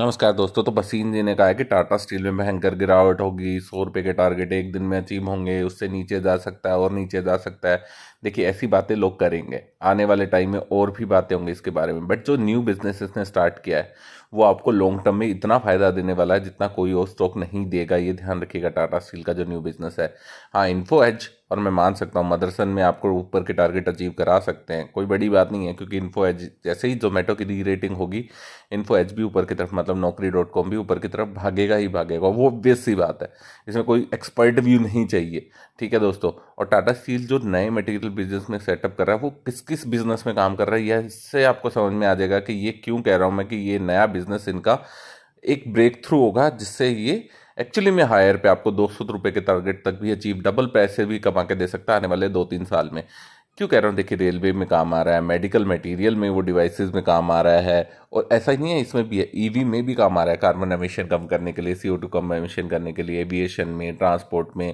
नमस्कार दोस्तों तो बसीन जी ने कहा है कि टाटा स्टील में भयंकर गिरावट होगी सौ रुपये के टारगेट एक दिन में अचीव होंगे उससे नीचे जा सकता है और नीचे जा सकता है देखिए ऐसी बातें लोग करेंगे आने वाले टाइम में और भी बातें होंगी इसके बारे में बट जो न्यू बिजनेस इसने स्टार्ट किया है वो आपको लॉन्ग टर्म में इतना फ़ायदा देने वाला है जितना कोई और स्टॉक नहीं देगा ये ध्यान रखिएगा टाटा स्टील का जो न्यू बिजनेस है हाँ इन्फो एज और मैं मान सकता हूँ मदरसन में आपको ऊपर के टारगेट अचीव करा सकते हैं कोई बड़ी बात नहीं है क्योंकि इन्फो एच जैसे ही जोमेटो की री रेटिंग होगी इन्फो एच भी ऊपर की तरफ मतलब नौकरी डॉट कॉम भी ऊपर की तरफ भागेगा ही भागेगा वो ऑब्वियस सी बात है इसमें कोई एक्सपर्ट व्यू नहीं चाहिए ठीक है दोस्तों और टाटा स्टील जो नए मटेरियल बिजनेस में सेटअप कर रहा है वो किस किस बिजनेस में काम कर रहा है यह इससे आपको समझ में आ जाएगा कि ये क्यों कह रहा हूँ मैं कि ये नया बिजनेस इनका एक ब्रेक थ्रू होगा जिससे ये एक्चुअली में हायर पे आपको दो सौ रुपये के टारगेट तक भी अचीव डबल पैसे भी कमा के दे सकता है आने वाले दो तीन साल में क्यों कह रहा हूँ देखिए रेलवे में काम आ रहा है मेडिकल मटेरियल में वो डिवाइसेस में काम आ रहा है और ऐसा ही नहीं है इसमें भी है ई e में भी काम आ रहा है कार्बन एमिशन कम करने के लिए सी टू कम एमिशन करने के लिए एविएशन में ट्रांसपोर्ट में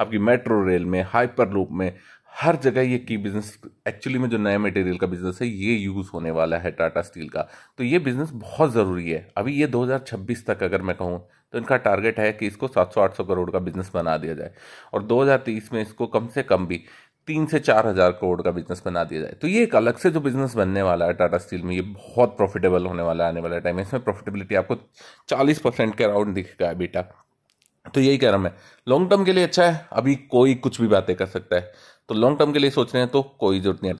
आपकी मेट्रो रेल में हाइपर लूप में हर जगह ये की बिजनेस एक्चुअली में जो नए मटेरियल का बिजनेस है ये यूज़ होने वाला है टाटा स्टील का तो ये बिजनेस बहुत ज़रूरी है अभी ये 2026 तक अगर मैं कहूँ तो इनका टारगेट है कि इसको 700-800 करोड़ का बिजनेस बना दिया जाए और 2030 में इसको कम से कम भी तीन से चार हज़ार करोड़ का बिजनेस बना दिया जाए तो ये एक अलग से जो बिजनेस बनने वाला है टाटा स्टील में ये बहुत प्रॉफिटेबल होने वाला है आने वाला टाइम इसमें प्रॉफिटेबिलिटी आपको चालीस परसेंट के अराउंड दिखेगा बेटा तो यही कह रहा मैं लॉन्ग टर्म के लिए अच्छा है अभी कोई कुछ भी बातें कर सकता है तो लॉन्ग टर्म के लिए सोच रहे हैं तो कोई जरूरत नहीं